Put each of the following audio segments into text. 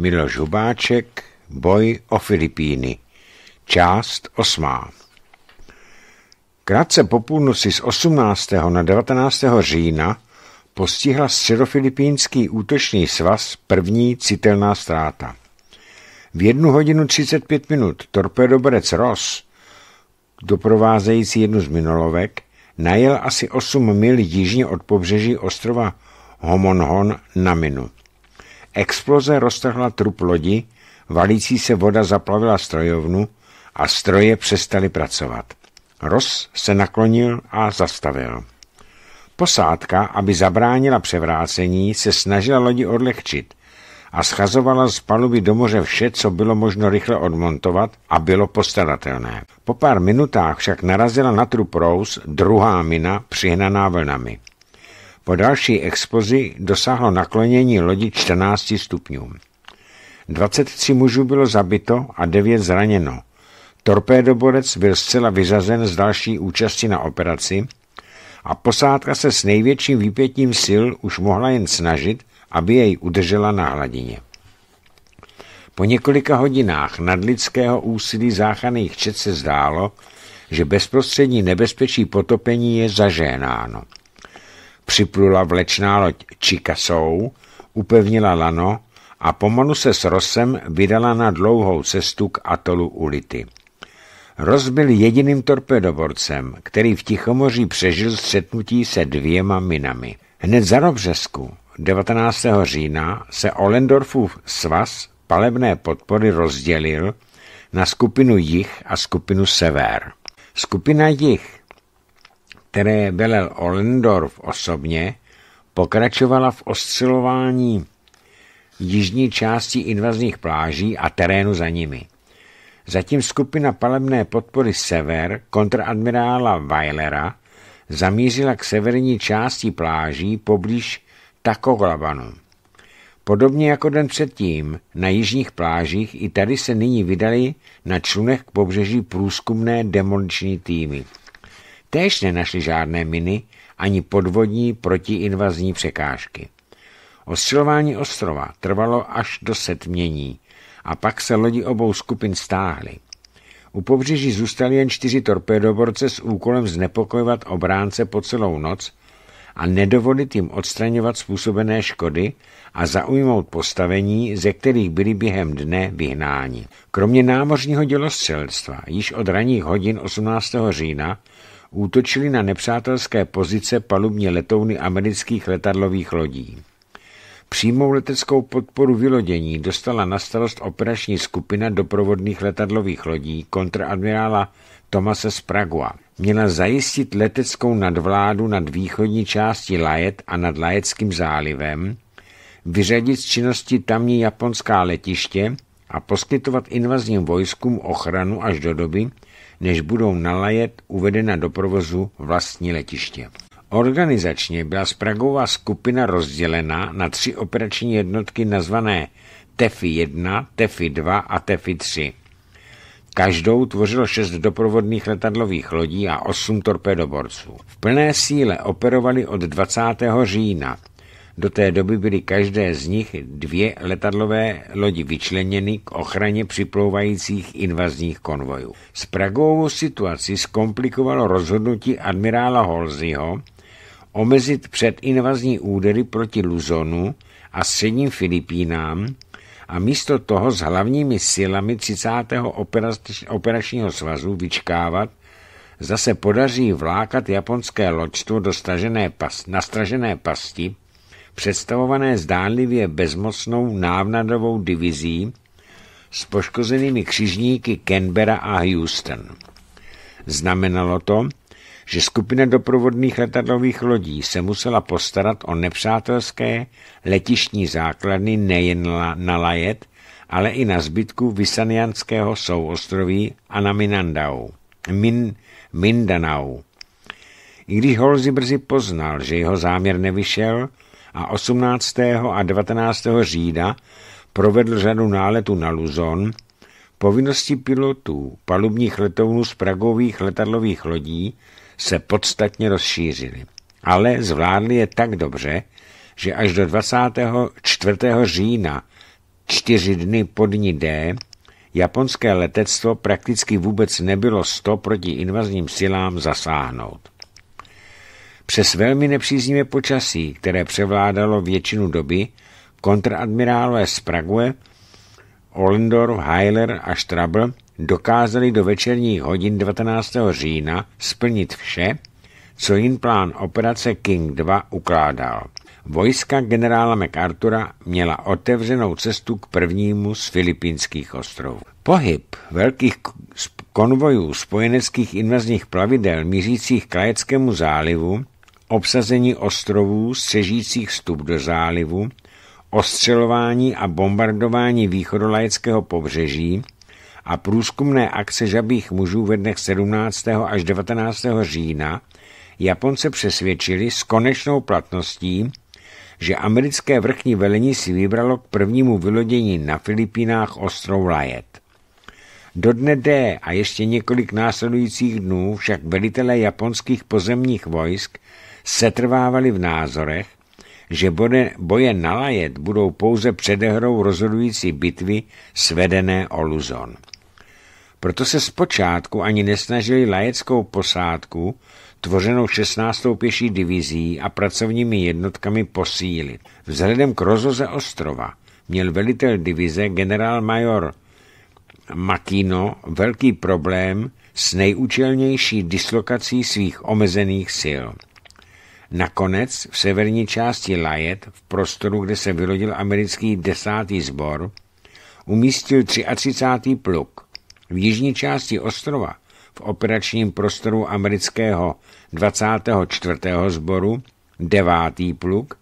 Miloš Hubáček, Boj o Filipíny, část osmá. Krátce po půlnoci z 18. na 19. října postihla středofilipínský útočný svaz první citelná ztráta. V jednu hodinu 35 minut torpedoberec Ross, doprovázející jednu z minolovek, najel asi 8 mil jižně od pobřeží ostrova Homonhon na minut. Exploze roztrhla trup lodi, valící se voda zaplavila strojovnu a stroje přestaly pracovat. Ross se naklonil a zastavil. Posádka, aby zabránila převrácení, se snažila lodi odlehčit a schazovala z paluby do moře vše, co bylo možno rychle odmontovat a bylo postaratelné. Po pár minutách však narazila na trup Rose druhá mina přihnaná vlnami. Po další expozi dosáhlo naklonění lodi 14 stupňů. 23 mužů bylo zabito a 9 zraněno. Torpédoborec byl zcela vyřazen z další účasti na operaci a posádka se s největším výpětím sil už mohla jen snažit, aby jej udržela na hladině. Po několika hodinách nadlidského úsilí záchranných čet se zdálo, že bezprostřední nebezpečí potopení je zažénáno připlula vlečná loď Čikasou, upevnila lano a pomalu se s Rosem vydala na dlouhou cestu k atolu Ulity. Ros byl jediným torpedoborcem, který v Tichomoří přežil střetnutí se dvěma minami. Hned za Robřesku 19. října se Olendorfův svaz palebné podpory rozdělil na skupinu jich a skupinu sever. Skupina jich které velel Ollendorf osobně, pokračovala v oscilování jižní části invazních pláží a terénu za nimi. Zatím skupina palebné podpory Sever kontradmirála Weilera zamířila k severní části pláží poblíž Takoglabanu. Podobně jako den předtím, na jižních plážích i tady se nyní vydali na člunech k pobřeží průzkumné demoliční týmy. Též nenašli žádné miny ani podvodní protiinvazní překážky. Ostřelování ostrova trvalo až do setmění a pak se lodi obou skupin stáhly. U pobřeží zůstali jen čtyři torpédoborce s úkolem znepokojovat obránce po celou noc a nedovolit jim odstraňovat způsobené škody a zaujmout postavení, ze kterých byli během dne vyhnáni. Kromě námořního dělostřelstva již od ranních hodin 18. října útočili na nepřátelské pozice palubní letouny amerických letadlových lodí. Přímou leteckou podporu vylodění dostala na starost operační skupina doprovodných letadlových lodí kontradmirála Tomase Spragua. Měla zajistit leteckou nadvládu nad východní části Lajet a nad Lajetským zálivem, vyřadit z činnosti tamní japonská letiště – a poskytovat invazním vojskům ochranu až do doby, než budou nalajet uvedena do provozu vlastní letiště. Organizačně byla Spragova skupina rozdělena na tři operační jednotky nazvané TEFI 1, TEFI 2 a TEFI 3. Každou tvořilo šest doprovodných letadlových lodí a osm torpedoborců. V plné síle operovali od 20. října – do té doby byly každé z nich dvě letadlové lodi vyčleněny k ochraně připlouvajících invazních konvojů. S Pragovou situaci zkomplikovalo rozhodnutí admirála Holzyho omezit předinvazní údery proti Luzonu a středním Filipínám a místo toho s hlavními silami 30. operačního svazu vyčkávat, zase podaří vlákat japonské loďstvo do stažené pas, nastražené pasti představované zdánlivě bezmocnou návnadovou divizí s poškozenými křižníky Canberra a Houston. Znamenalo to, že skupina doprovodných letadlových lodí se musela postarat o nepřátelské letištní základny nejen na Lajet, ale i na zbytku Vysanianského souostroví a na Minandau, Min, Mindanau. I když Holzi brzy poznal, že jeho záměr nevyšel, a 18. a 19. října provedl řadu náletů na Luzon, povinnosti pilotů palubních letounů z pragových letadlových lodí se podstatně rozšířily, ale zvládli je tak dobře, že až do 24. října, čtyři dny po dní D, japonské letectvo prakticky vůbec nebylo sto proti invazním silám zasáhnout. Přes velmi nepříznivé počasí, které převládalo většinu doby, kontradmirálové Sprague, Ollendorf, Heiler a Strabl dokázali do večerních hodin 19. října splnit vše, co jim plán operace King 2 ukládal. Vojska generála MacArthura měla otevřenou cestu k prvnímu z filipínských ostrovů. Pohyb velkých konvojů spojeneckých invazních plavidel mířících k Lajeckému zálivu obsazení ostrovů střežících vstup do zálivu, ostřelování a bombardování východolajeckého pobřeží a průzkumné akce žabých mužů ve dnech 17. až 19. října Japonce přesvědčili s konečnou platností, že americké vrchní velení si vybralo k prvnímu vylodění na Filipínách ostrov Lajet. Do dne D a ještě několik následujících dnů však velitelé japonských pozemních vojsk setrvávali v názorech, že boje, boje na lajet budou pouze předehrou rozhodující bitvy svedené o Luzon. Proto se zpočátku ani nesnažili lajeckou posádku, tvořenou 16. pěší divizí a pracovními jednotkami posílit. Vzhledem k rozoze ostrova měl velitel divize generál-major Makino velký problém s nejúčelnější dislokací svých omezených sil. Nakonec v severní části Lajet, v prostoru, kde se vyrodil americký desátý sbor, umístil 33. pluk. V jižní části ostrova, v operačním prostoru amerického 24. sboru, 9. pluk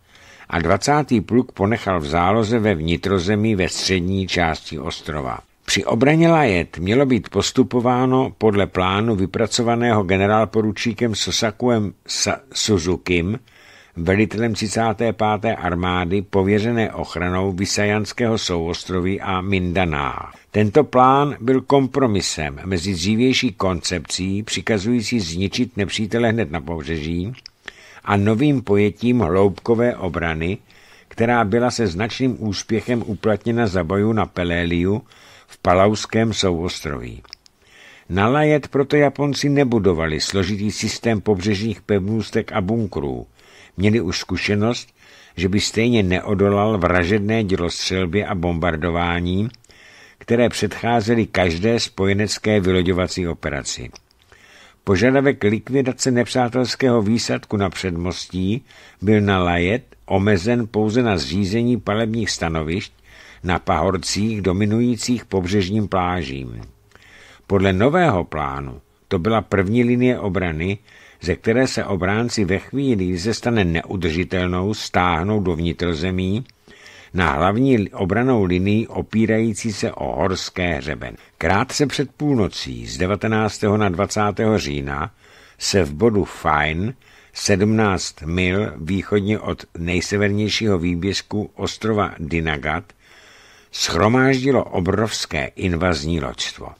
a 20. pluk ponechal v záloze ve vnitrozemí ve střední části ostrova. Při obraně Lajet mělo být postupováno podle plánu vypracovaného generálporučíkem Sosakuem Sa- Suzukim, velitelem 35. armády pověřené ochranou Visajanského souostroví a Mindaná. Tento plán byl kompromisem mezi dřívější koncepcí přikazující zničit nepřítele hned na pobřeží a novým pojetím hloubkové obrany, která byla se značným úspěchem uplatněna za boju na Peléliu v Palauském souostroví. Na Lajet proto Japonci nebudovali složitý systém pobřežních pevnůstek a bunkrů. Měli už zkušenost, že by stejně neodolal vražedné dělostřelbě a bombardování, které předcházely každé spojenecké vyloďovací operaci. Požadavek likvidace nepřátelského výsadku na předmostí byl na Lajet omezen pouze na zřízení palebních stanovišť na pahorcích dominujících pobřežním plážím. Podle nového plánu to byla první linie obrany, ze které se obránci ve chvíli, se stane neudržitelnou, stáhnou do vnitrozemí na hlavní obranou linii opírající se o horské hřeben. Krátce před půlnocí z 19. na 20. října se v bodu Fine 17 mil východně od nejsevernějšího výběžku ostrova Dinagat schromáždilo obrovské invazní loďstvo.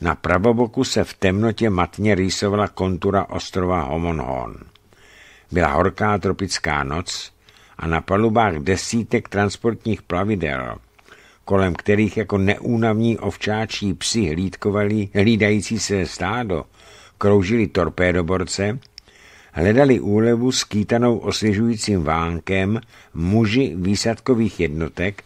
Na pravoboku se v temnotě matně rýsovala kontura ostrova Homonhon. Byla horká tropická noc a na palubách desítek transportních plavidel, kolem kterých jako neúnavní ovčáčí psi hlídkovali hlídající se stádo, kroužili torpédoborce, hledali úlevu skýtanou osvěžujícím vánkem muži výsadkových jednotek,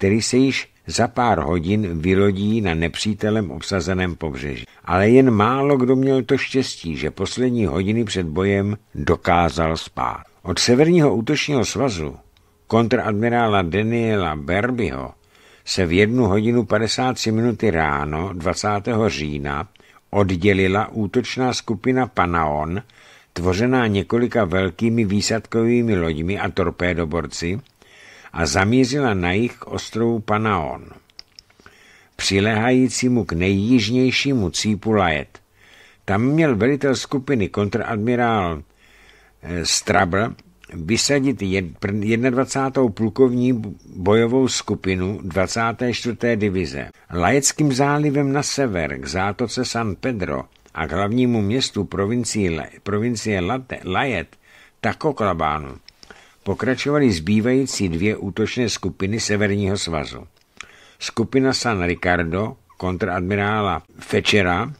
který se již za pár hodin vylodí na nepřítelem obsazeném pobřeží. Ale jen málo kdo měl to štěstí, že poslední hodiny před bojem dokázal spát. Od severního útočního svazu kontradmirála Daniela Berbyho se v jednu hodinu 53 minuty ráno 20. října oddělila útočná skupina Panaon, tvořená několika velkými výsadkovými loďmi a torpédoborci, a zamířila na jich k ostrovu Panaon, přilehajícímu k nejjižnějšímu cípu Lajet. Tam měl velitel skupiny kontradmirál eh, Strabl vysadit 21. plukovní bojovou skupinu 24. divize. Lajeckým zálivem na sever k zátoce San Pedro a k hlavnímu městu provincie, provincie Lajet, Takoklabánu, pokračovaly zbývající dvě útočné skupiny Severního svazu. Skupina San Ricardo kontradmirála Fechera,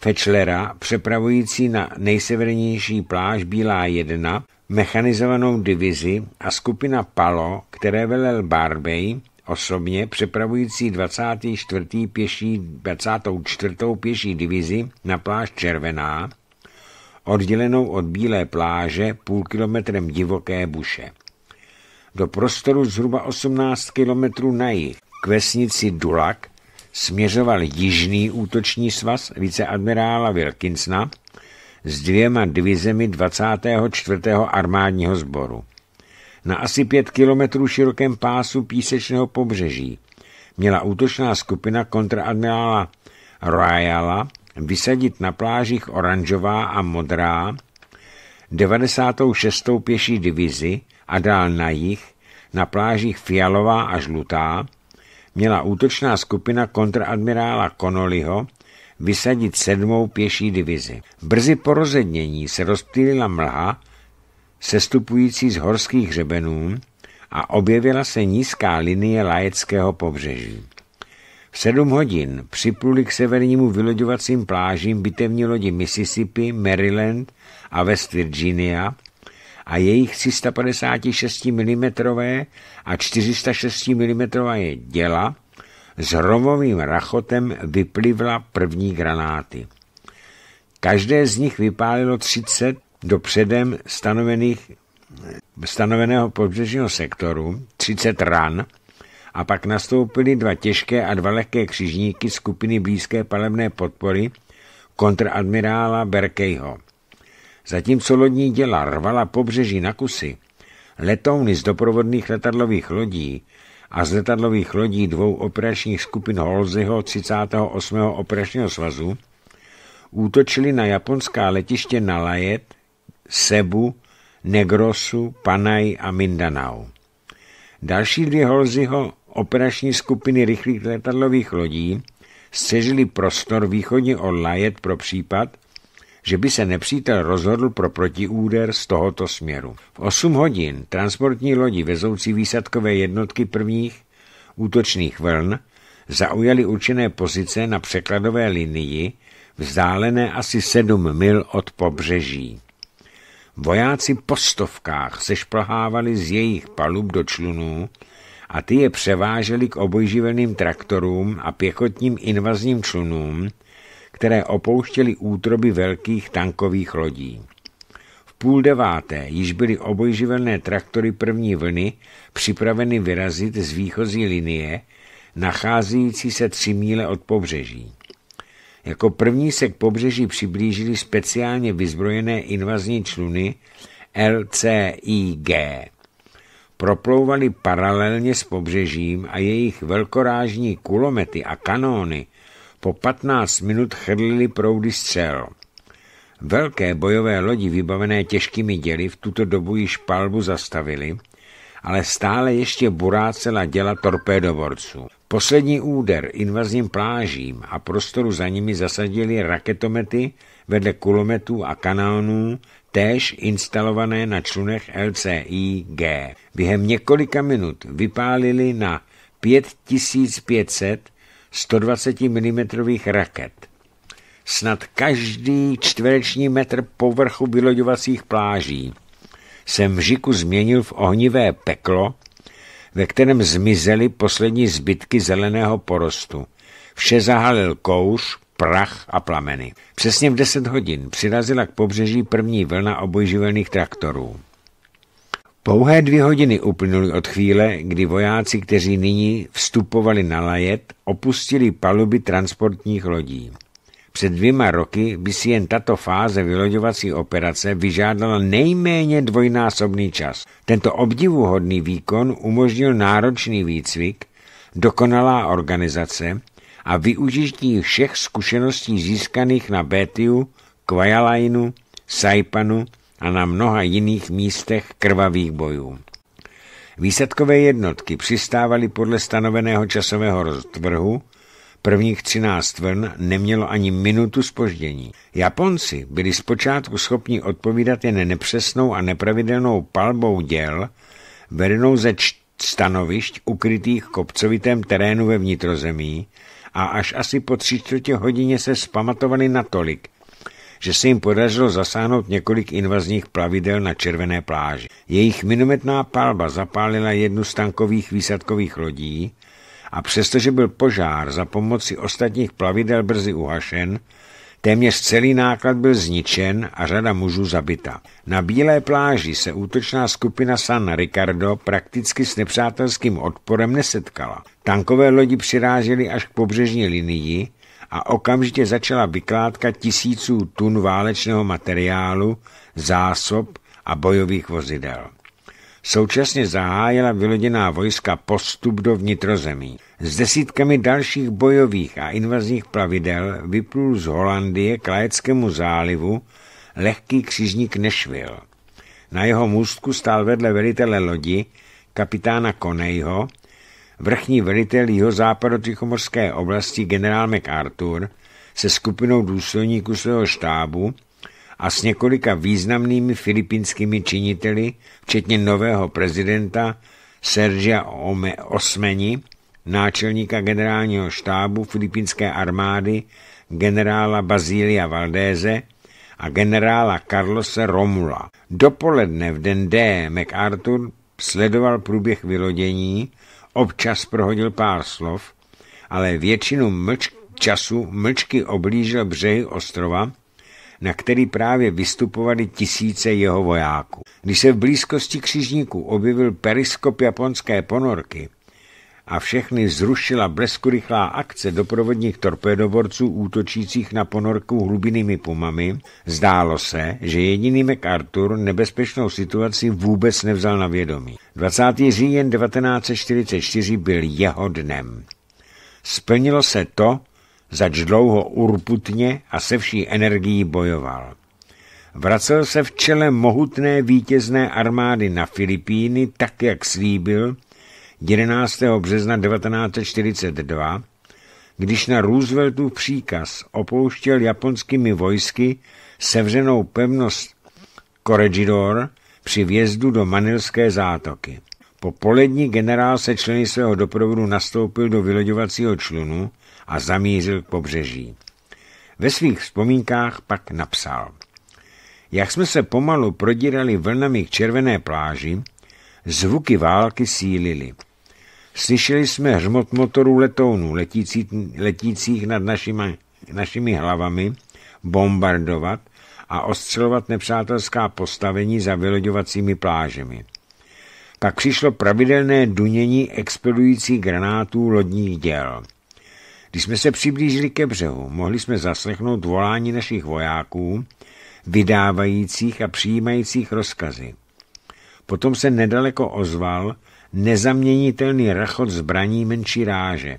Fechlera, přepravující na nejsevernější pláž Bílá 1 mechanizovanou divizi a skupina Palo, které velel Barbej, osobně přepravující 24. pěší, 24. pěší divizi na pláž Červená, oddělenou od Bílé pláže půl kilometrem divoké buše. Do prostoru zhruba 18 kilometrů na jih k vesnici Dulak směřoval jižní útoční svaz viceadmirála Wilkinsona s dvěma divizemi 24. armádního sboru. Na asi pět kilometrů širokém pásu písečného pobřeží měla útočná skupina kontraadmirála Royala vysadit na plážích oranžová a modrá, 96. pěší divizi a dál na jich, na plážích fialová a žlutá, měla útočná skupina kontradmirála Connollyho vysadit sedmou pěší divizi. Brzy po rozednění se rozptýlila mlha, sestupující z horských hřebenů a objevila se nízká linie lajeckého pobřeží sedm hodin připluli k severnímu vyloďovacím plážím bitevní lodi Mississippi, Maryland a West Virginia a jejich 356 mm a 406 mm děla s hromovým rachotem vyplivla první granáty. Každé z nich vypálilo 30 do předem stanovených, stanoveného pobřežního sektoru, 30 ran a pak nastoupili dva těžké a dva lehké křižníky skupiny blízké palebné podpory kontradmirála Berkejho. Zatímco lodní děla rvala pobřeží na kusy, letouny z doprovodných letadlových lodí a z letadlových lodí dvou operačních skupin Holzeho 38. operačního svazu útočili na japonská letiště na Lajet, Sebu, Negrosu, Panaj a Mindanao. Další dvě Holzyho operační skupiny rychlých letadlových lodí střežili prostor východně od Lajet pro případ, že by se nepřítel rozhodl pro protiúder z tohoto směru. V 8 hodin transportní lodi vezoucí výsadkové jednotky prvních útočných vln zaujali určené pozice na překladové linii vzdálené asi 7 mil od pobřeží. Vojáci po stovkách sešplhávali z jejich palub do člunů a ty je převážely k obojživelným traktorům a pěchotním invazním člunům, které opouštěly útroby velkých tankových lodí. V půl deváté již byly obojživelné traktory první vlny připraveny vyrazit z výchozí linie, nacházející se tři míle od pobřeží. Jako první se k pobřeží přiblížili speciálně vyzbrojené invazní čluny LCIG proplouvaly paralelně s pobřežím a jejich velkorážní kulomety a kanóny po 15 minut chrlili proudy střel. Velké bojové lodi vybavené těžkými děly v tuto dobu již palbu zastavili, ale stále ještě burácela děla torpédoborců. Poslední úder invazním plážím a prostoru za nimi zasadili raketomety vedle kulometů a kanónů též instalované na člunech LCIG. Během několika minut vypálili na 5500 120 mm raket. Snad každý čtvereční metr povrchu vyloďovacích pláží se mžiku změnil v ohnivé peklo, ve kterém zmizely poslední zbytky zeleného porostu. Vše zahalil kouř, prach a plameny. Přesně v 10 hodin přirazila k pobřeží první vlna obojživelných traktorů. Pouhé dvě hodiny uplynuly od chvíle, kdy vojáci, kteří nyní vstupovali na lajet, opustili paluby transportních lodí. Před dvěma roky by si jen tato fáze vyloďovací operace vyžádala nejméně dvojnásobný čas. Tento obdivuhodný výkon umožnil náročný výcvik, dokonalá organizace a využití všech zkušeností získaných na Betiu, Kvajalajnu, Saipanu a na mnoha jiných místech krvavých bojů. Výsadkové jednotky přistávaly podle stanoveného časového rozvrhu, prvních 13 vln nemělo ani minutu spoždění. Japonci byli zpočátku schopni odpovídat jen nepřesnou a nepravidelnou palbou děl, vedenou ze stanovišť ukrytých kopcovitém terénu ve vnitrozemí, a až asi po tři čtvrtě hodině se zpamatovali natolik, že se jim podařilo zasáhnout několik invazních plavidel na Červené pláži. Jejich minometná palba zapálila jednu z tankových výsadkových lodí a přestože byl požár za pomoci ostatních plavidel brzy uhašen, Téměř celý náklad byl zničen a řada mužů zabita. Na Bílé pláži se útočná skupina San Ricardo prakticky s nepřátelským odporem nesetkala. Tankové lodi přirážely až k pobřežní linii a okamžitě začala vykládka tisíců tun válečného materiálu, zásob a bojových vozidel. Současně zahájila vyloděná vojska postup do vnitrozemí. S desítkami dalších bojových a invazních plavidel vyplul z Holandie k Lajeckému zálivu lehký křižník Nešvil. Na jeho můstku stál vedle velitele lodi kapitána Konejho, vrchní velitel jeho Tichomorské oblasti generál MacArthur se skupinou důstojníků svého štábu a s několika významnými filipínskými činiteli, včetně nového prezidenta Sergia Osmeni, náčelníka generálního štábu filipínské armády generála Bazília Valdéze a generála Carlose Romula. Dopoledne v den D. MacArthur sledoval průběh vylodění, občas prohodil pár slov, ale většinu mlč, času mlčky oblížil břehy ostrova, na který právě vystupovali tisíce jeho vojáků. Když se v blízkosti křižníků objevil periskop japonské ponorky a všechny zrušila bleskurychlá akce doprovodních torpédoborců útočících na ponorku hlubinými pumami, zdálo se, že jediný MacArthur nebezpečnou situaci vůbec nevzal na vědomí. 20. říjen 1944 byl jeho dnem. Splnilo se to, zač dlouho urputně a se vší energií bojoval. Vracel se v čele mohutné vítězné armády na Filipíny tak, jak slíbil 11. března 1942, když na Rooseveltův příkaz opouštěl japonskými vojsky sevřenou pevnost Corregidor při vjezdu do manilské zátoky. Po polední generál se členy svého doprovodu nastoupil do vyloďovacího člunu, a zamířil k pobřeží. Ve svých vzpomínkách pak napsal. Jak jsme se pomalu prodírali vlnami k červené pláži, zvuky války sílily. Slyšeli jsme hřmot motorů letounů letící, letících nad našimi, našimi hlavami bombardovat a ostřelovat nepřátelská postavení za vyloďovacími plážemi. Pak přišlo pravidelné dunění explodujících granátů lodních děl – když jsme se přiblížili ke břehu, mohli jsme zaslechnout volání našich vojáků, vydávajících a přijímajících rozkazy. Potom se nedaleko ozval nezaměnitelný rachot zbraní menší ráže.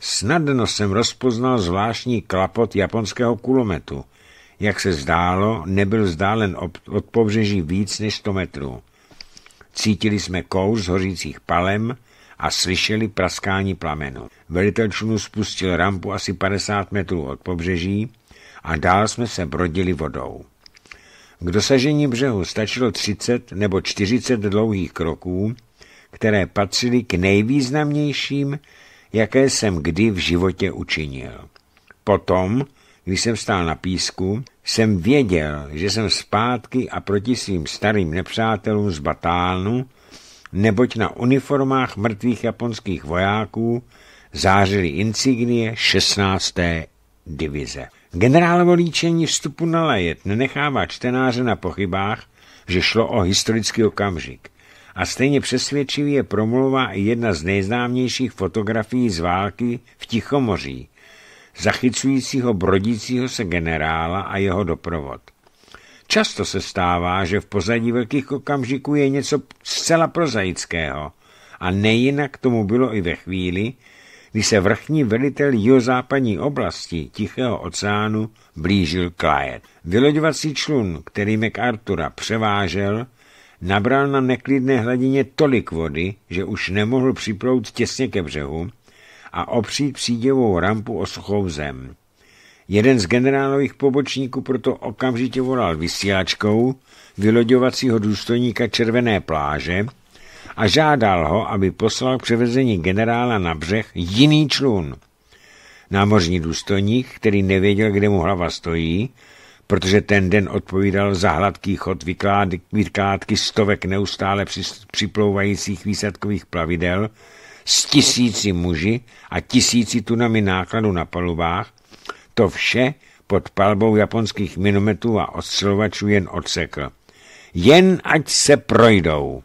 Snadno jsem rozpoznal zvláštní klapot japonského kulometu. Jak se zdálo, nebyl vzdálen od pobřeží víc než 100 metrů. Cítili jsme kous hořících palem, a slyšeli praskání plamenu. Velitel člunu spustil rampu asi 50 metrů od pobřeží a dál jsme se brodili vodou. K dosažení břehu stačilo 30 nebo 40 dlouhých kroků, které patřily k nejvýznamnějším, jaké jsem kdy v životě učinil. Potom, když jsem stál na písku, jsem věděl, že jsem zpátky a proti svým starým nepřátelům z Batánu neboť na uniformách mrtvých japonských vojáků zářily insignie 16. divize. Generálovo líčení vstupu na lejet nenechává čtenáře na pochybách, že šlo o historický okamžik. A stejně přesvědčivě promluvá i jedna z nejznámějších fotografií z války v Tichomoří, zachycujícího brodícího se generála a jeho doprovod – Často se stává, že v pozadí velkých okamžiků je něco zcela prozaického. A nejinak tomu bylo i ve chvíli, kdy se vrchní velitel jihozápadní oblasti Tichého oceánu blížil Klajet. Vyloďovací člun, který MacArthura převážel, nabral na neklidné hladině tolik vody, že už nemohl připlout těsně ke břehu a opřít příděvou rampu o suchou zem. Jeden z generálových pobočníků proto okamžitě volal vysílačkou vyloďovacího důstojníka Červené pláže a žádal ho, aby poslal k převezení generála na břeh jiný člun. Námořní důstojník, který nevěděl, kde mu hlava stojí, protože ten den odpovídal za hladký chod vykládky, stovek neustále připlouvajících výsadkových plavidel s tisíci muži a tisíci tunami nákladu na palubách, to vše pod palbou japonských minometů a ostřelovačů jen odsekl. Jen ať se projdou.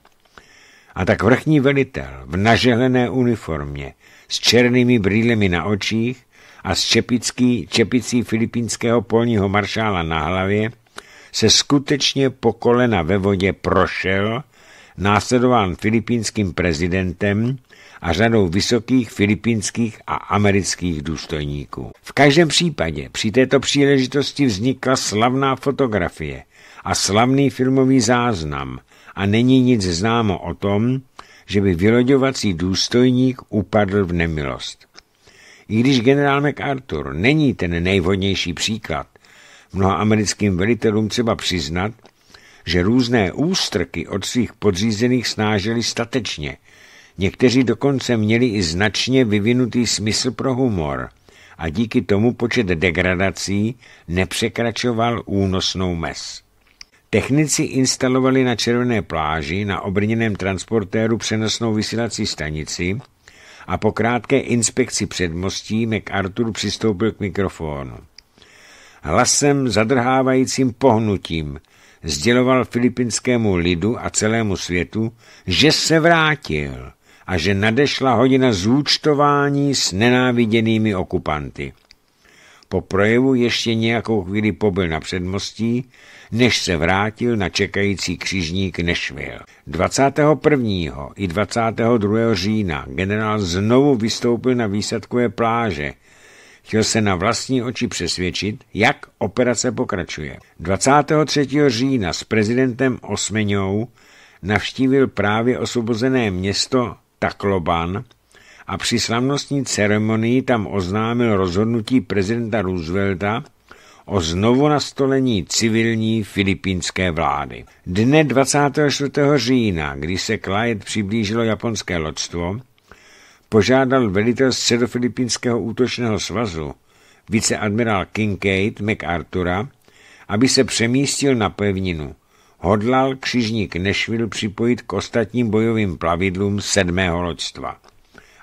A tak vrchní velitel v naželené uniformě s černými brýlemi na očích a s čepický, čepicí filipínského polního maršála na hlavě se skutečně po kolena ve vodě prošel, následován filipínským prezidentem, a řadou vysokých filipínských a amerických důstojníků. V každém případě při této příležitosti vznikla slavná fotografie a slavný filmový záznam a není nic známo o tom, že by vyloďovací důstojník upadl v nemilost. I když generál MacArthur není ten nejvhodnější příklad, mnoha americkým velitelům třeba přiznat, že různé ústrky od svých podřízených snáželi statečně – Někteří dokonce měli i značně vyvinutý smysl pro humor a díky tomu počet degradací nepřekračoval únosnou mes. Technici instalovali na Červené pláži na obrněném transportéru přenosnou vysílací stanici a po krátké inspekci předmostí MacArthur přistoupil k mikrofonu. Hlasem zadrhávajícím pohnutím sděloval filipinskému lidu a celému světu, že se vrátil – a že nadešla hodina zúčtování s nenáviděnými okupanty. Po projevu ještě nějakou chvíli pobyl na předmostí, než se vrátil na čekající křižník Nešvil. 21. i 22. října generál znovu vystoupil na výsadkové pláže. Chtěl se na vlastní oči přesvědčit, jak operace pokračuje. 23. října s prezidentem Osmeňou navštívil právě osvobozené město Takloban a při slavnostní ceremonii tam oznámil rozhodnutí prezidenta Roosevelta o znovu nastolení civilní filipínské vlády. Dne 24. října, kdy se Clyde přiblížilo japonské loďstvo, požádal velitel středofilipínského útočného svazu, viceadmirál Kincaid MacArthura, aby se přemístil na pevninu hodlal křižník Nešvil připojit k ostatním bojovým plavidlům sedmého loďstva.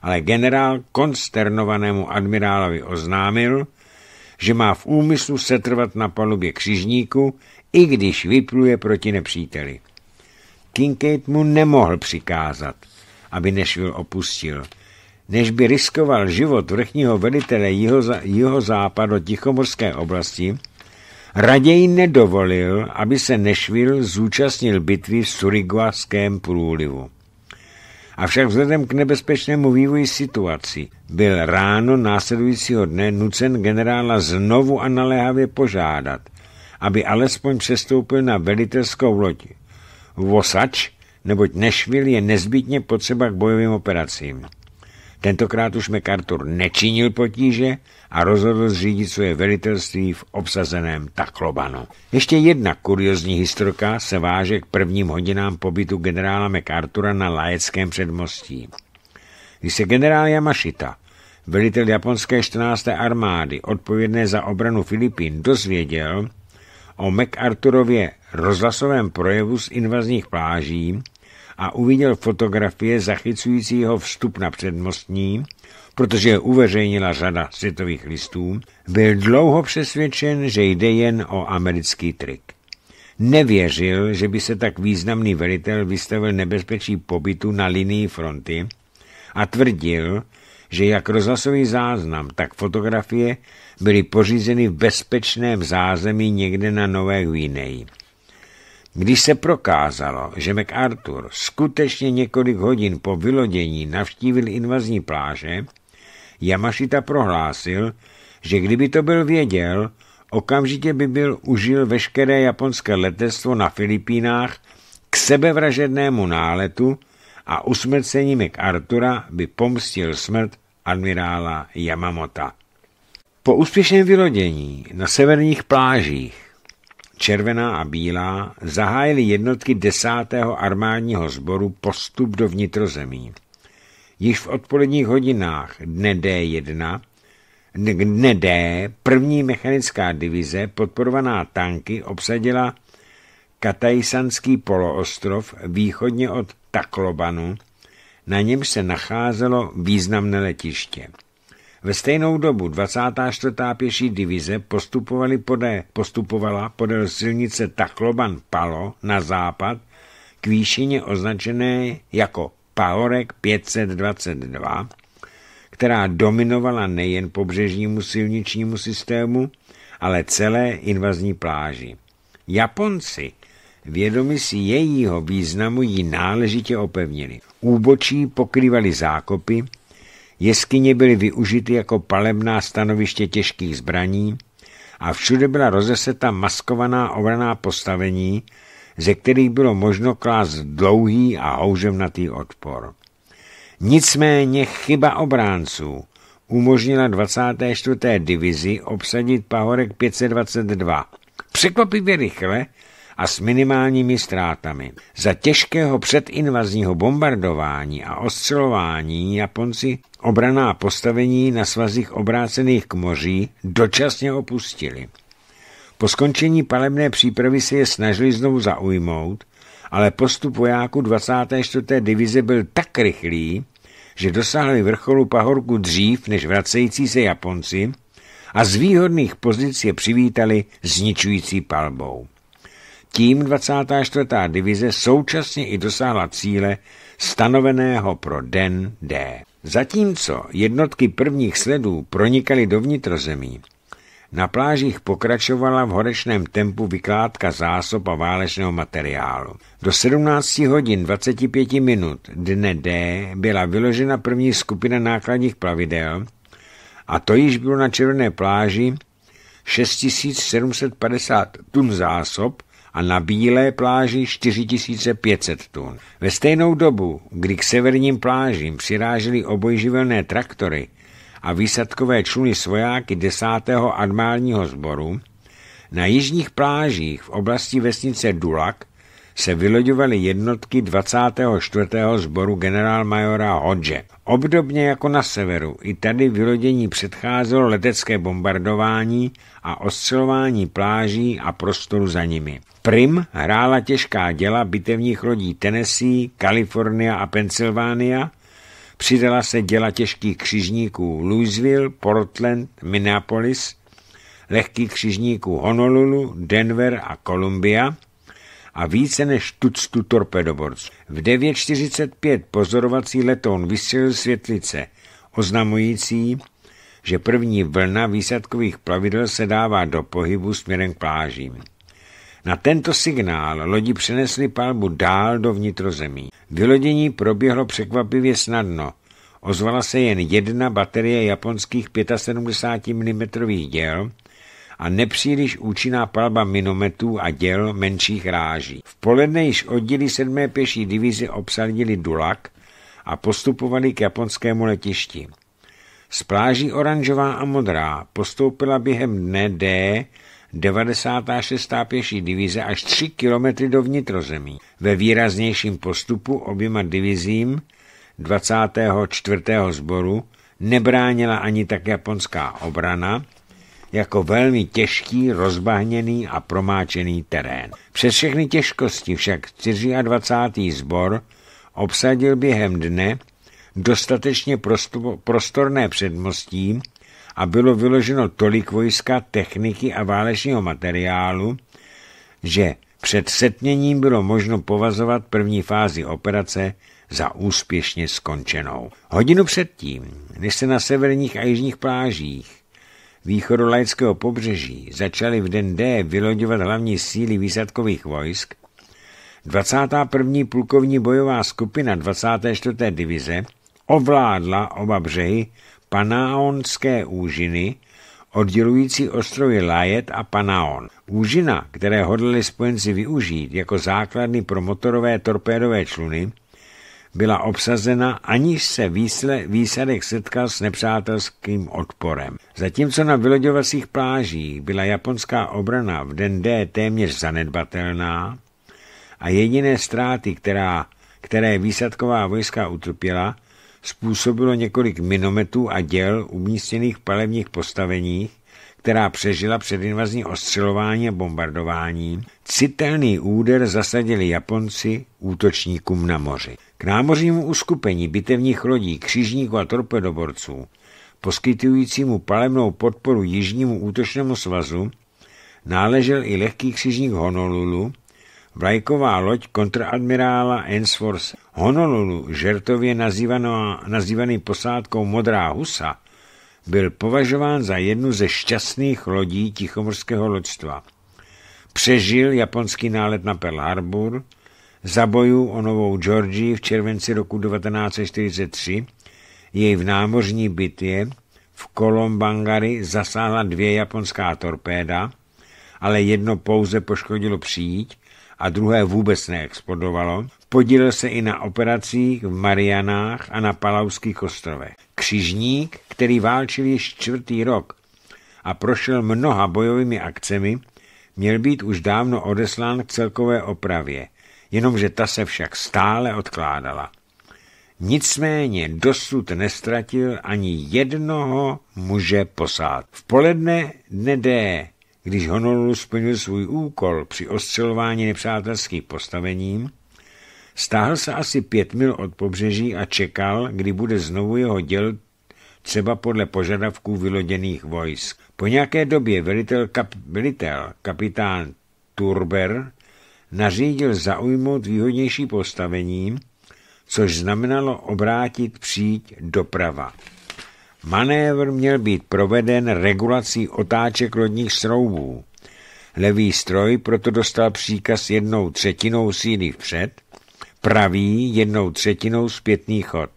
Ale generál konsternovanému admirálovi oznámil, že má v úmyslu setrvat na palubě křižníku, i když vypluje proti nepříteli. Kincaid mu nemohl přikázat, aby Nešvil opustil, než by riskoval život vrchního velitele jeho, západu tichomorské oblasti, raději nedovolil, aby se Nešvil zúčastnil bitvy v Suriguaském průlivu. Avšak vzhledem k nebezpečnému vývoji situaci byl ráno následujícího dne nucen generála znovu a naléhavě požádat, aby alespoň přestoupil na velitelskou loď. Vosač, neboť Nešvil je nezbytně potřeba k bojovým operacím. Tentokrát už MacArthur nečinil potíže a rozhodl zřídit své velitelství v obsazeném Taklobanu. Ještě jedna kuriozní historka se váže k prvním hodinám pobytu generála MacArthura na Lajeckém předmostí. Když se generál Yamashita, velitel japonské 14. armády, odpovědné za obranu Filipín, dozvěděl o MacArthurově rozhlasovém projevu z invazních pláží, a uviděl fotografie zachycující jeho vstup na předmostní, protože je uveřejnila řada světových listů, byl dlouho přesvědčen, že jde jen o americký trik. Nevěřil, že by se tak významný velitel vystavil nebezpečí pobytu na linii fronty a tvrdil, že jak rozhlasový záznam, tak fotografie byly pořízeny v bezpečném zázemí někde na Nové Guineji. Když se prokázalo, že MacArthur skutečně několik hodin po vylodění navštívil invazní pláže, Yamashita prohlásil, že kdyby to byl věděl, okamžitě by byl užil veškeré japonské letectvo na Filipínách k sebevražednému náletu a usmrcení MacArthura by pomstil smrt admirála Yamamoto. Po úspěšném vylodění na severních plážích červená a bílá, zahájily jednotky 10. armádního sboru postup do vnitrozemí. Již v odpoledních hodinách dne D1 dne D první mechanická divize podporovaná tanky obsadila Katajsanský poloostrov východně od Taklobanu, na něm se nacházelo významné letiště. Ve stejnou dobu 24. pěší divize postupovali podé, postupovala podél silnice takloban palo na západ k výšině označené jako Pahorek 522, která dominovala nejen pobřežnímu silničnímu systému, ale celé invazní pláži. Japonci, vědomi si jejího významu, ji náležitě opevnili. Úbočí pokrývali zákopy, Jeskyně byly využity jako palebná stanoviště těžkých zbraní a všude byla rozeseta maskovaná obraná postavení, ze kterých bylo možno klást dlouhý a houževnatý odpor. Nicméně chyba obránců umožnila 24. divizi obsadit pahorek 522. Překvapivě rychle a s minimálními ztrátami. Za těžkého předinvazního bombardování a ostřelování Japonci obraná postavení na svazích obrácených k moří dočasně opustili. Po skončení palebné přípravy se je snažili znovu zaujmout, ale postup vojáků 24. divize byl tak rychlý, že dosáhli vrcholu pahorku dřív než vracející se Japonci a z výhodných pozic je přivítali zničující palbou. Tím 24. divize současně i dosáhla cíle stanoveného pro den D. Zatímco jednotky prvních sledů pronikaly do vnitrozemí, na plážích pokračovala v horečném tempu vykládka zásob a válečného materiálu. Do 17 hodin 25 minut dne D byla vyložena první skupina nákladních plavidel a to již bylo na Červené pláži 6750 tun zásob a na bílé pláži 4500 tun. Ve stejnou dobu, kdy k severním plážím přirážely obojživelné traktory a výsadkové čluny svojáky 10. armádního sboru, na jižních plážích v oblasti vesnice Dulak se vyloďovaly jednotky 24. sboru generálmajora Hodže. Obdobně jako na severu, i tady vylodění předcházelo letecké bombardování a ostřelování pláží a prostoru za nimi. Prim hrála těžká děla bitevních lodí Tennessee, Kalifornia a Pensylvánia, přidala se děla těžkých křižníků Louisville, Portland, Minneapolis, lehkých křižníků Honolulu, Denver a Columbia – a více než tuctu torpedoborců. V 9.45 pozorovací letoun vystřelil světlice, oznamující, že první vlna výsadkových plavidel se dává do pohybu směrem k plážím. Na tento signál lodi přenesli palbu dál do vnitrozemí. Vylodění proběhlo překvapivě snadno. Ozvala se jen jedna baterie japonských 75 mm děl, a nepříliš účinná palba minometů a děl menších ráží. V poledne již oddíly 7. pěší divize obsadili Dulak a postupovali k japonskému letišti. Z pláží oranžová a modrá postoupila během dne D 96. pěší divize až 3 kilometry do vnitrozemí. Ve výraznějším postupu oběma divizím 24. sboru nebránila ani tak japonská obrana, jako velmi těžký, rozbahněný a promáčený terén. Přes všechny těžkosti však 24. sbor obsadil během dne dostatečně prostorné předmostí a bylo vyloženo tolik vojska, techniky a válečního materiálu, že před setněním bylo možno povazovat první fázi operace za úspěšně skončenou. Hodinu předtím, než se na severních a jižních plážích východolajského pobřeží začaly v den D vyloďovat hlavní síly výsadkových vojsk, 21. plukovní bojová skupina 24. divize ovládla oba břehy Panaonské úžiny, oddělující ostrovy Lajet a Panaon. Úžina, které hodlali spojenci využít jako základny pro motorové torpédové čluny, byla obsazena, aniž se výsle, výsadek setkal s nepřátelským odporem. Zatímco na vyloďovacích plážích byla japonská obrana v den D téměř zanedbatelná a jediné ztráty, která, které výsadková vojska utrpěla, způsobilo několik minometů a děl umístěných v palevních postaveních, která přežila předinvazní ostřelování a bombardování, citelný úder zasadili Japonci útočníkům na moři. K námořnímu uskupení bitevních lodí, křižníků a torpedoborců, poskytujícímu palemnou podporu Jižnímu útočnému svazu, náležel i lehký křižník Honolulu, vlajková loď kontraadmirála Ensworth. Honolulu, žertově nazývaná, nazývaný posádkou Modrá husa, byl považován za jednu ze šťastných lodí Tichomorského loďstva. Přežil japonský nálet na Pearl Harbor – za bojů o Novou Georgii v červenci roku 1943 jej v námořní bitvě v Kolombangary zasáhla dvě japonská torpéda, ale jedno pouze poškodilo přijít a druhé vůbec neexplodovalo. Podílel se i na operacích v Marianách a na Palauských ostrovech. Křižník, který válčil již čtvrtý rok a prošel mnoha bojovými akcemi, měl být už dávno odeslán k celkové opravě – jenomže ta se však stále odkládala. Nicméně dosud nestratil ani jednoho muže posád. V poledne dne když Honolulu splnil svůj úkol při ostřelování nepřátelských postavením, stáhl se asi pět mil od pobřeží a čekal, kdy bude znovu jeho děl třeba podle požadavků vyloděných vojsk. Po nějaké době velitel, kap, velitel kapitán Turber nařídil zaujmout výhodnější postavení, což znamenalo obrátit příď doprava. Manévr měl být proveden regulací otáček lodních sroubů. Levý stroj proto dostal příkaz jednou třetinou síly vpřed, pravý jednou třetinou zpětný chod.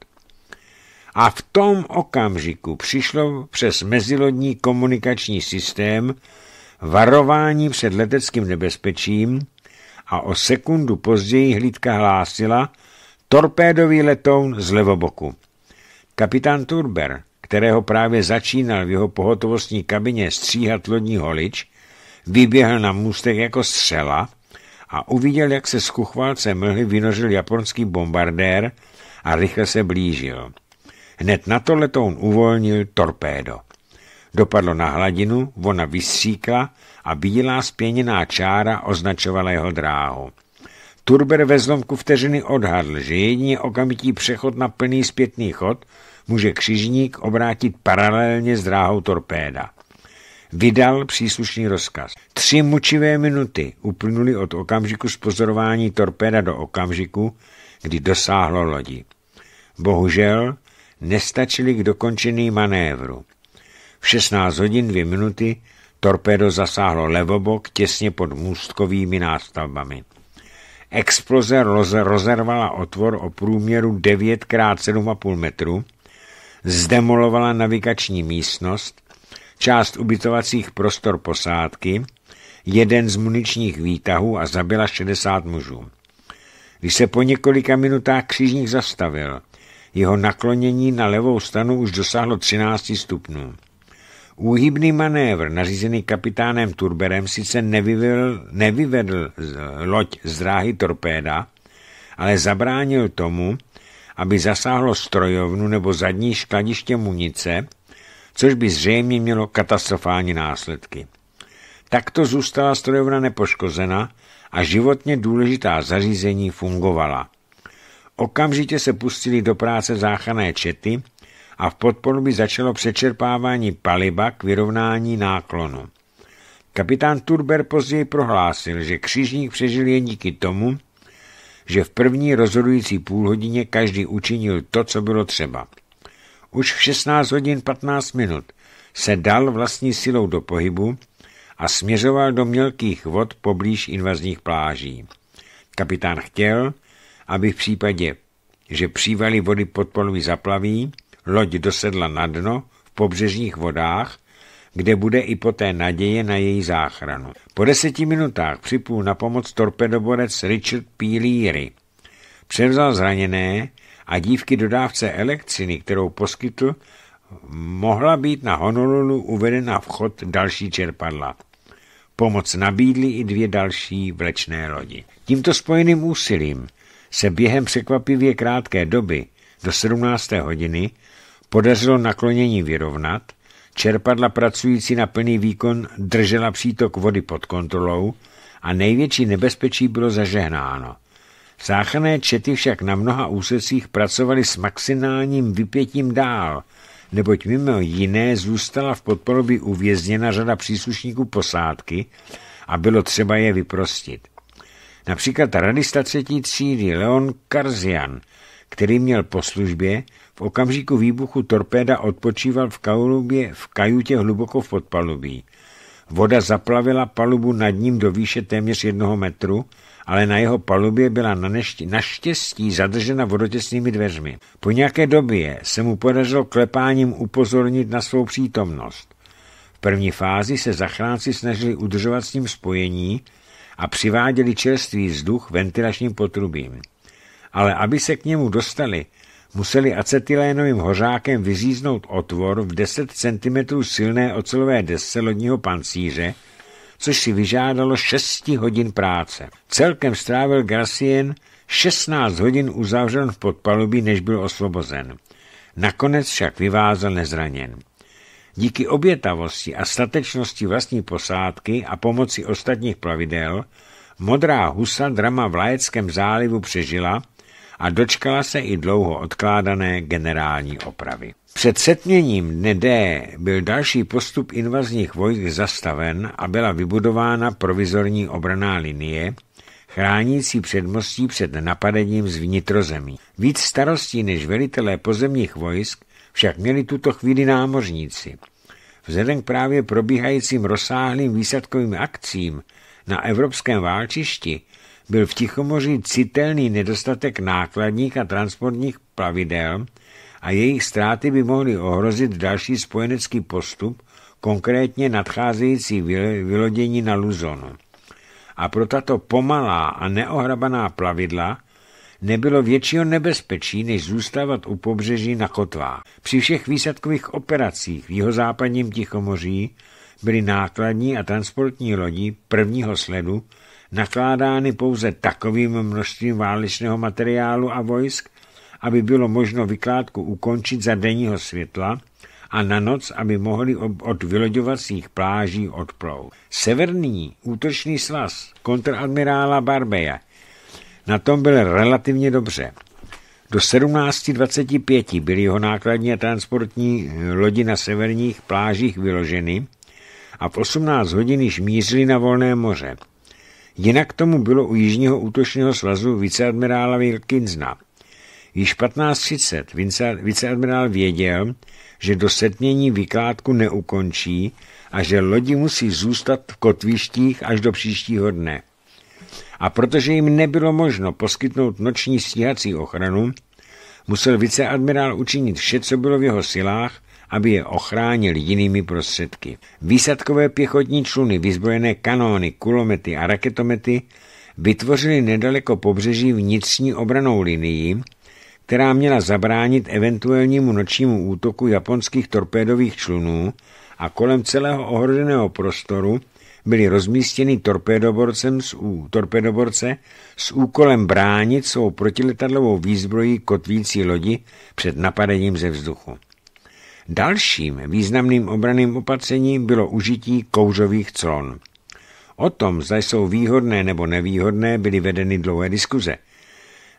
A v tom okamžiku přišlo přes mezilodní komunikační systém varování před leteckým nebezpečím, a o sekundu později hlídka hlásila torpédový letoun z levoboku. Kapitán Turber, kterého právě začínal v jeho pohotovostní kabině stříhat lodní holič, vyběhl na můstek jako střela a uviděl, jak se z kuchvalce mlhy vynořil japonský bombardér a rychle se blížil. Hned na to letoun uvolnil torpédo. Dopadlo na hladinu, ona vysíkla a bílá spěněná čára označovala jeho dráhu. Turber ve zlomku vteřiny odhadl, že jedině okamžitý přechod na plný zpětný chod může křižník obrátit paralelně s dráhou torpéda. Vydal příslušný rozkaz. Tři mučivé minuty uplynuly od okamžiku spozorování torpéda do okamžiku, kdy dosáhlo lodi. Bohužel nestačili k dokončený manévru. V 16 hodin 2 minuty torpédo zasáhlo levobok těsně pod můstkovými nástavbami. Exploze rozervala otvor o průměru 9 x 7,5 metru, zdemolovala navigační místnost, část ubytovacích prostor posádky, jeden z muničních výtahů a zabila 60 mužů. Když se po několika minutách křížník zastavil, jeho naklonění na levou stranu už dosáhlo 13 stupňů. Úhybný manévr nařízený kapitánem Turberem sice nevyvedl, nevyvedl loď z dráhy torpéda, ale zabránil tomu, aby zasáhlo strojovnu nebo zadní škladiště munice, což by zřejmě mělo katastrofální následky. Takto zůstala strojovna nepoškozena a životně důležitá zařízení fungovala. Okamžitě se pustili do práce záchranné čety a v podporu by začalo přečerpávání paliba k vyrovnání náklonu. Kapitán Turber později prohlásil, že křižník přežil jen díky tomu, že v první rozhodující půlhodině každý učinil to, co bylo třeba. Už v 16 hodin 15 minut se dal vlastní silou do pohybu a směřoval do mělkých vod poblíž invazních pláží. Kapitán chtěl, aby v případě, že přívaly vody podpolují zaplaví, loď dosedla na dno v pobřežních vodách, kde bude i poté naděje na její záchranu. Po deseti minutách připůl na pomoc torpedoborec Richard P. Leary. Převzal zraněné a dívky dodávce elektřiny, kterou poskytl, mohla být na Honolulu uvedena vchod další čerpadla. Pomoc nabídly i dvě další vlečné lodi. Tímto spojeným úsilím se během překvapivě krátké doby do 17. hodiny podařilo naklonění vyrovnat, čerpadla pracující na plný výkon držela přítok vody pod kontrolou a největší nebezpečí bylo zažehnáno. Záchranné čety však na mnoha úsecích pracovaly s maximálním vypětím dál, neboť mimo jiné zůstala v podporobě uvězněna řada příslušníků posádky a bylo třeba je vyprostit. Například radista třetí třídy Leon Karzian, který měl po službě v okamžiku výbuchu torpéda odpočíval v, kalubě, v kajutě hluboko v podpalubí. Voda zaplavila palubu nad ním do výše téměř jednoho metru, ale na jeho palubě byla naštěstí zadržena vodotěsnými dveřmi. Po nějaké době se mu podařilo klepáním upozornit na svou přítomnost. V první fázi se zachránci snažili udržovat s ním spojení a přiváděli čerstvý vzduch ventilačním potrubím. Ale aby se k němu dostali, museli acetylénovým hořákem vyříznout otvor v 10 cm silné ocelové desce lodního pancíře, což si vyžádalo 6 hodin práce. Celkem strávil Gracien 16 hodin uzavřen v podpalubí, než byl osvobozen. Nakonec však vyvázal nezraněn. Díky obětavosti a statečnosti vlastní posádky a pomoci ostatních plavidel modrá husa drama v Lajeckém zálivu přežila – a dočkala se i dlouho odkládané generální opravy. Před setměním dne D byl další postup invazních vojsk zastaven a byla vybudována provizorní obraná linie, chránící předmostí před napadením z vnitrozemí. Víc starostí než velitelé pozemních vojsk však měli tuto chvíli námořníci. Vzhledem k právě probíhajícím rozsáhlým výsadkovým akcím na evropském válčišti byl v Tichomoří citelný nedostatek nákladních a transportních plavidel a jejich ztráty by mohly ohrozit další spojenecký postup, konkrétně nadcházející vylodění na Luzonu. A pro tato pomalá a neohrabaná plavidla nebylo většího nebezpečí, než zůstávat u pobřeží na kotvách. Při všech výsadkových operacích v jihozápadním Tichomoří byly nákladní a transportní lodi prvního sledu nakládány pouze takovým množstvím válečného materiálu a vojsk, aby bylo možno vykládku ukončit za denního světla a na noc, aby mohli od vyloďovacích pláží odplout. Severní útočný svaz kontradmirála Barbeja na tom byl relativně dobře. Do 1725 byly jeho nákladní a transportní lodi na severních plážích vyloženy a v 18 hodin již mířili na volné moře. Jinak tomu bylo u Jižního útočného svazu viceadmirála Wilkinsna. Již 1530 viceadmirál věděl, že dosetnění vykládku neukončí a že lodi musí zůstat v kotvištích až do příštího dne. A protože jim nebylo možno poskytnout noční stíhací ochranu, musel viceadmirál učinit vše, co bylo v jeho silách, aby je ochránil jinými prostředky. Výsadkové pěchotní čluny, vyzbrojené kanóny, kulomety a raketomety vytvořili nedaleko pobřeží vnitřní obranou linii, která měla zabránit eventuálnímu nočnímu útoku japonských torpédových člunů a kolem celého ohroženého prostoru byly rozmístěny torpédoborcem torpédoborce s úkolem bránit svou protiletadlovou výzbrojí kotvící lodi před napadením ze vzduchu. Dalším významným obraným opatřením bylo užití kouřových clon. O tom, zda jsou výhodné nebo nevýhodné, byly vedeny dlouhé diskuze.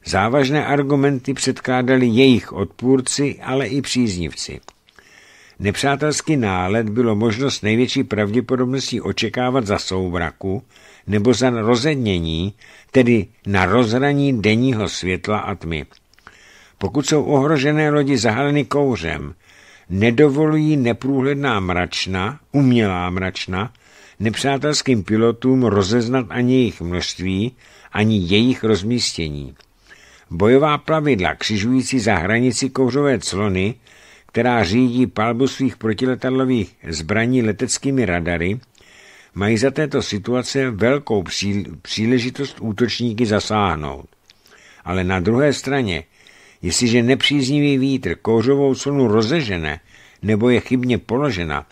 Závažné argumenty předkládali jejich odpůrci, ale i příznivci. Nepřátelský nálet bylo možnost největší pravděpodobností očekávat za soubraku nebo za rozednění, tedy na rozhraní denního světla a tmy. Pokud jsou ohrožené lodi zahaleny kouřem, nedovolují neprůhledná mračna, umělá mračna, nepřátelským pilotům rozeznat ani jejich množství, ani jejich rozmístění. Bojová plavidla křižující za hranici kouřové clony, která řídí palbu svých protiletadlových zbraní leteckými radary, mají za této situace velkou příležitost útočníky zasáhnout. Ale na druhé straně Jestliže nepříznivý vítr kouřovou slunu rozežene nebo je chybně položena,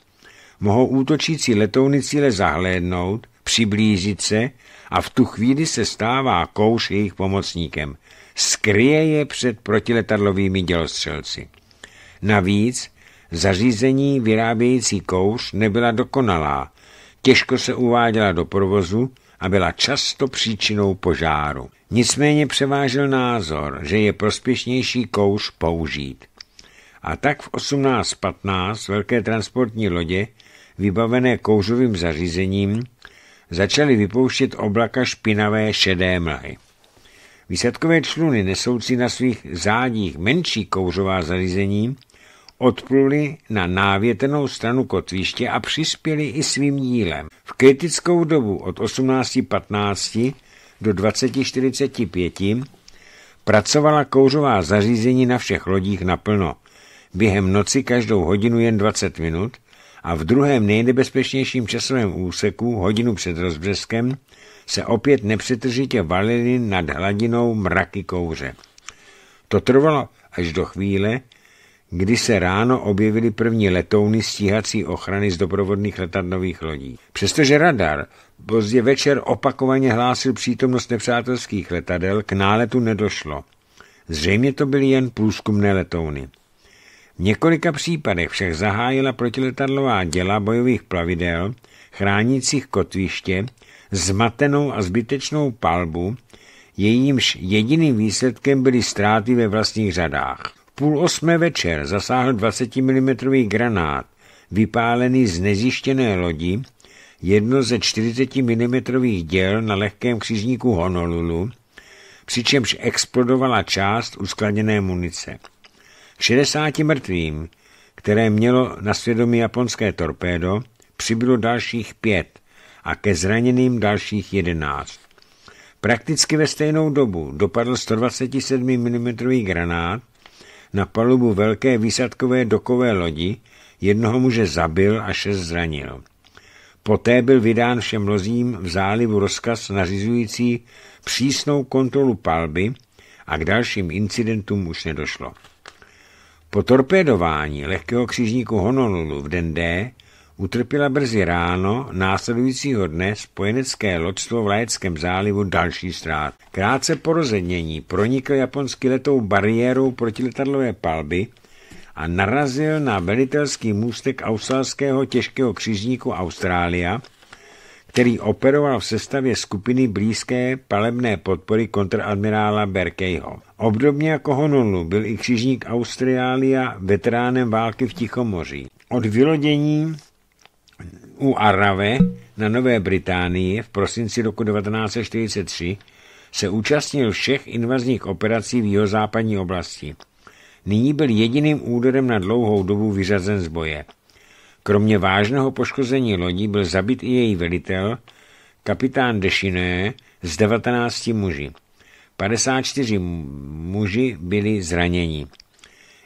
mohou útočící letouny cíle zahlédnout, přiblížit se a v tu chvíli se stává kouš jejich pomocníkem. Skryje je před protiletadlovými dělostřelci. Navíc zařízení vyrábějící kouš nebyla dokonalá, těžko se uváděla do provozu a byla často příčinou požáru. Nicméně převážil názor, že je prospěšnější kouř použít. A tak v 1815 velké transportní lodě, vybavené kouřovým zařízením, začaly vypouštět oblaka špinavé šedé mlhy. Výsadkové čluny nesoucí na svých zádích menší kouřová zařízení odpluli na návětenou stranu kotviště a přispěli i svým dílem. V kritickou dobu od 18.15 do 20.45 pracovala kouřová zařízení na všech lodích naplno. Během noci každou hodinu jen 20 minut a v druhém nejnebezpečnějším časovém úseku, hodinu před rozbřeskem, se opět nepřetržitě valily nad hladinou mraky kouře. To trvalo až do chvíle, kdy se ráno objevily první letouny stíhací ochrany z doprovodných letadlových lodí. Přestože radar pozdě večer opakovaně hlásil přítomnost nepřátelských letadel, k náletu nedošlo. Zřejmě to byly jen průzkumné letouny. V několika případech však zahájila protiletadlová děla bojových plavidel, chránících kotviště, zmatenou a zbytečnou palbu, jejímž jediným výsledkem byly ztráty ve vlastních řadách půl osmé večer zasáhl 20 mm granát, vypálený z nezjištěné lodi, jedno ze 40 mm děl na lehkém křižníku Honolulu, přičemž explodovala část uskladněné munice. K 60 mrtvým, které mělo na svědomí japonské torpédo, přibylo dalších pět a ke zraněným dalších jedenáct. Prakticky ve stejnou dobu dopadl 127 mm granát, na palubu velké výsadkové dokové lodi, jednoho muže zabil a šest zranil. Poté byl vydán všem lozím v zálivu rozkaz nařizující přísnou kontrolu palby a k dalším incidentům už nedošlo. Po torpédování lehkého křižníku Honolulu v den D utrpěla brzy ráno následujícího dne spojenecké loďstvo v Lajeckém zálivu další ztrát. Krátce po rozednění pronikl japonský letou bariérou protiletadlové palby a narazil na velitelský můstek australského těžkého křižníku Austrália, který operoval v sestavě skupiny blízké palebné podpory kontradmirála Berkejho. Obdobně jako Honolulu byl i křižník Austrália veteránem války v Tichomoří. Od vylodění u Arave na Nové Británii v prosinci roku 1943 se účastnil všech invazních operací v jihozápadní oblasti. Nyní byl jediným úderem na dlouhou dobu vyřazen z boje. Kromě vážného poškození lodi byl zabit i její velitel, kapitán Dešiné z 19 muži. 54 muži byli zraněni.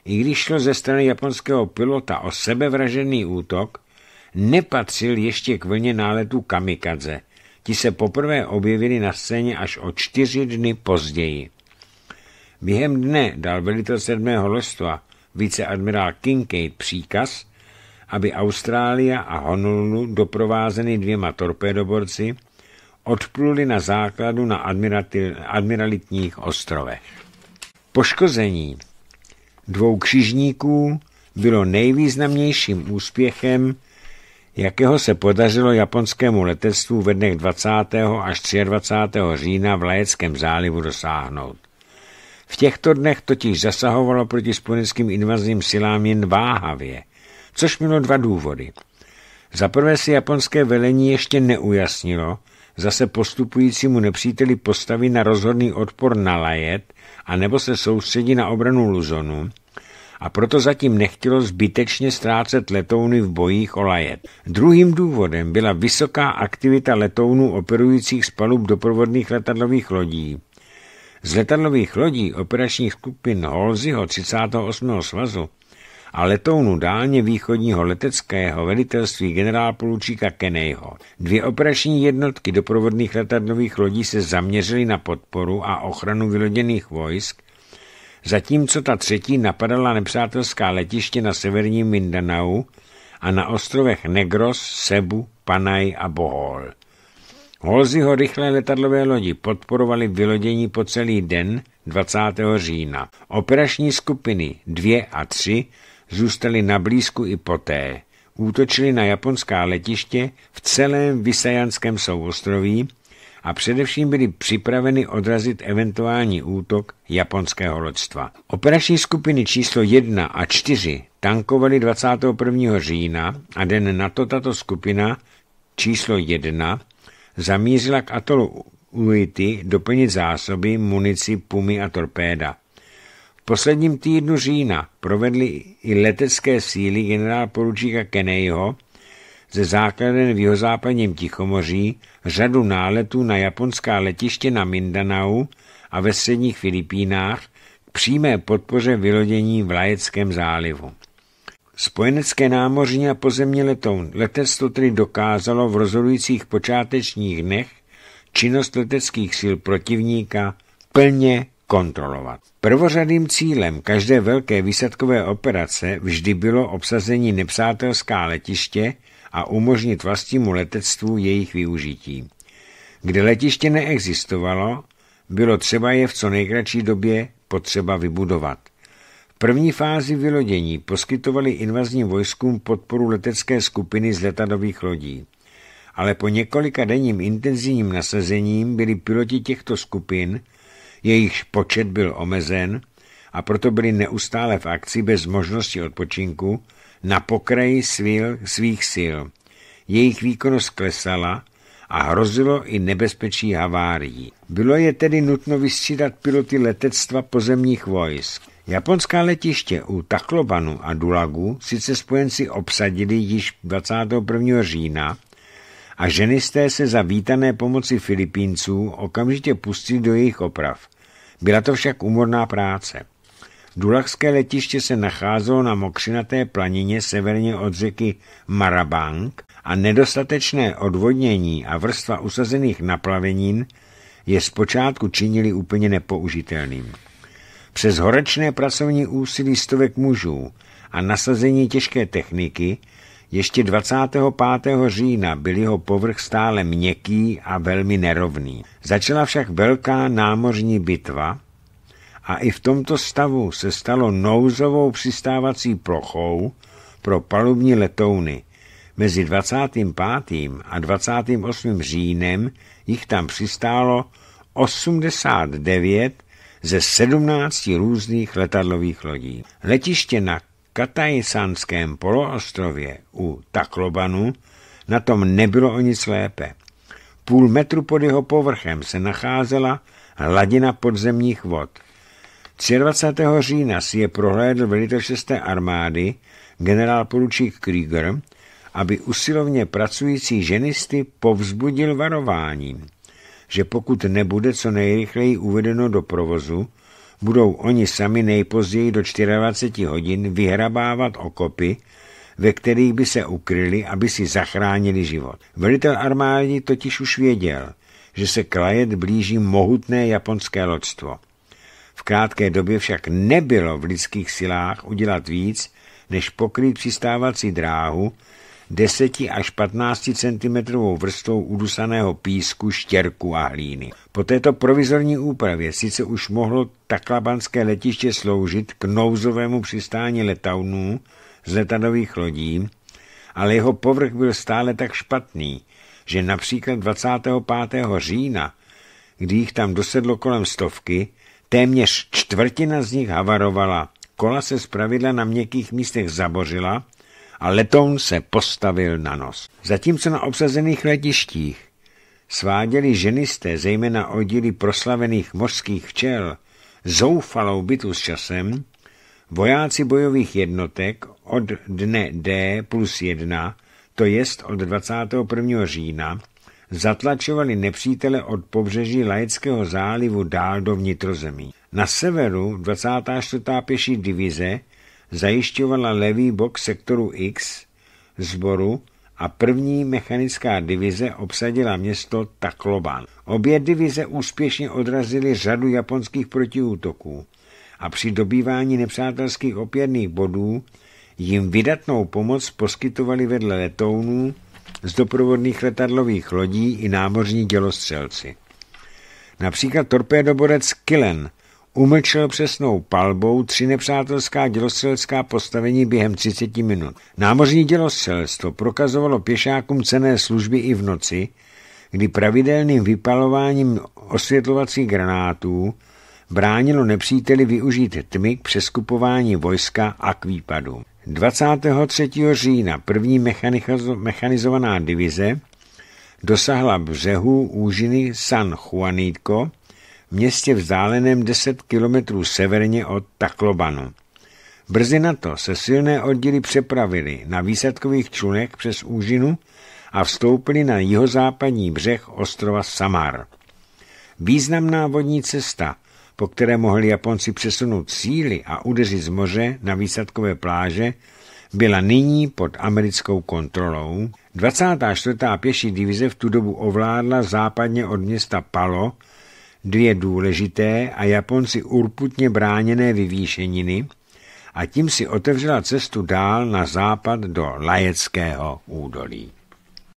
I když šlo ze strany japonského pilota o sebevražený útok, nepatřil ještě k vlně náletu kamikadze. Ti se poprvé objevili na scéně až o čtyři dny později. Během dne dal velitel sedmého lostva viceadmirál Kincaid příkaz, aby Austrália a Honolulu doprovázeny dvěma torpédoborci odpluli na základu na admiralitních ostrovech. Poškození dvou křižníků bylo nejvýznamnějším úspěchem jakého se podařilo japonskému letectvu ve dnech 20. až 23. října v Lajeckém zálivu dosáhnout. V těchto dnech totiž zasahovalo proti spojeneckým invazním silám jen váhavě, což mělo dva důvody. Za prvé si japonské velení ještě neujasnilo, zase postupujícímu nepříteli postavy na rozhodný odpor na Lajet, a nebo se soustředí na obranu Luzonu, a proto zatím nechtělo zbytečně ztrácet letouny v bojích o lajet. Druhým důvodem byla vysoká aktivita letounů operujících z palub doprovodných letadlových lodí. Z letadlových lodí operačních skupin Holziho 38. svazu a letounu dálně východního leteckého velitelství Polučíka Kenejho. Dvě operační jednotky doprovodných letadlových lodí se zaměřily na podporu a ochranu vyloděných vojsk zatímco ta třetí napadala nepřátelská letiště na severním Mindanau a na ostrovech Negros, Sebu, Panay a Bohol. Holziho rychlé letadlové lodi podporovali vylodění po celý den 20. října. Operační skupiny 2 a 3 zůstaly na blízku i poté. Útočili na japonská letiště v celém Visajanském souostroví a především byly připraveny odrazit eventuální útok japonského loďstva. Operační skupiny číslo 1 a 4 tankovaly 21. října a den na to tato skupina číslo 1 zamířila k atolu Uity doplnit zásoby, munici, pumy a torpéda. V posledním týdnu října provedly i letecké síly generál poručíka Keneyho ze základen v jihozápadním Tichomoří, řadu náletů na japonská letiště na Mindanau a ve středních Filipínách k přímé podpoře vylodění v Lajeckém zálivu. Spojenecké námořní a pozemní letoun letectvo tedy dokázalo v rozhodujících počátečních dnech činnost leteckých sil protivníka plně kontrolovat. Prvořadým cílem každé velké výsadkové operace vždy bylo obsazení nepřátelská letiště a umožnit vlastnímu letectvu jejich využití. Kde letiště neexistovalo, bylo třeba je v co nejkratší době potřeba vybudovat. V první fázi vylodění poskytovali invazním vojskům podporu letecké skupiny z letadových lodí. Ale po několika denním intenzivním nasazením byli piloti těchto skupin, jejichž počet byl omezen, a proto byli neustále v akci bez možnosti odpočinku, na pokraji svil, svých sil. Jejich výkonnost klesala a hrozilo i nebezpečí havárií. Bylo je tedy nutno vystřídat piloty letectva pozemních vojsk. Japonská letiště u Taklobanu a Dulagu sice spojenci obsadili již 21. října a ženisté se za vítané pomoci Filipínců okamžitě pustili do jejich oprav. Byla to však umorná práce. Dulachské letiště se nacházelo na mokřinaté planině severně od řeky Marabank a nedostatečné odvodnění a vrstva usazených naplavenin je zpočátku činili úplně nepoužitelným. Přes horečné pracovní úsilí stovek mužů a nasazení těžké techniky ještě 25. října byl jeho povrch stále měkký a velmi nerovný. Začala však velká námořní bitva, a i v tomto stavu se stalo nouzovou přistávací plochou pro palubní letouny. Mezi 25. a 28. říjnem jich tam přistálo 89 ze 17 různých letadlových lodí. Letiště na Katajsanském poloostrově u Taklobanu na tom nebylo o nic lépe. Půl metru pod jeho povrchem se nacházela hladina podzemních vod – 23. října si je prohlédl velitel 6. armády generál poručík Krieger, aby usilovně pracující ženisty povzbudil varováním, že pokud nebude co nejrychleji uvedeno do provozu, budou oni sami nejpozději do 24 hodin vyhrabávat okopy, ve kterých by se ukryli, aby si zachránili život. Velitel armády totiž už věděl, že se Klajet blíží mohutné japonské loďstvo krátké době však nebylo v lidských silách udělat víc, než pokryt přistávací dráhu 10 až 15 cm vrstvou udusaného písku, štěrku a hlíny. Po této provizorní úpravě sice už mohlo taklabanské letiště sloužit k nouzovému přistání letaunů z letadových lodí, ale jeho povrch byl stále tak špatný, že například 25. října, kdy jich tam dosedlo kolem stovky, Téměř čtvrtina z nich havarovala, kola se zpravidla na měkkých místech zabořila a letoun se postavil na nos. Zatímco na obsazených letištích sváděli ženisté, zejména oddíly proslavených mořských včel, zoufalou bytu s časem, vojáci bojových jednotek od dne D plus 1, to jest od 21. října, zatlačovali nepřítele od pobřeží Laického zálivu dál do vnitrozemí. Na severu 24. pěší divize zajišťovala levý bok sektoru X zboru a první mechanická divize obsadila město Takloban. Obě divize úspěšně odrazily řadu japonských protiútoků a při dobývání nepřátelských opěrných bodů jim vydatnou pomoc poskytovali vedle letounů z doprovodných letadlových lodí i námořní dělostřelci. Například torpédoborec Killen umlčel přesnou palbou tři nepřátelská dělostřelská postavení během 30 minut. Námořní dělostřelstvo prokazovalo pěšákům cené služby i v noci, kdy pravidelným vypalováním osvětlovacích granátů bránilo nepříteli využít tmy k přeskupování vojska a k výpadům. 23. října první mechanizovaná divize dosáhla břehu úžiny San v městě vzdáleném 10 kilometrů severně od Taklobanu. Brzy na to se silné oddíly přepravily na výsadkových člunech přes úžinu a vstoupili na jihozápadní břeh ostrova Samar. Významná vodní cesta po které mohli Japonci přesunout síly a udeřit z moře na výsadkové pláže, byla nyní pod americkou kontrolou. 24. pěší divize v tu dobu ovládla západně od města Palo dvě důležité a Japonci urputně bráněné vyvýšeniny a tím si otevřela cestu dál na západ do Lajeckého údolí.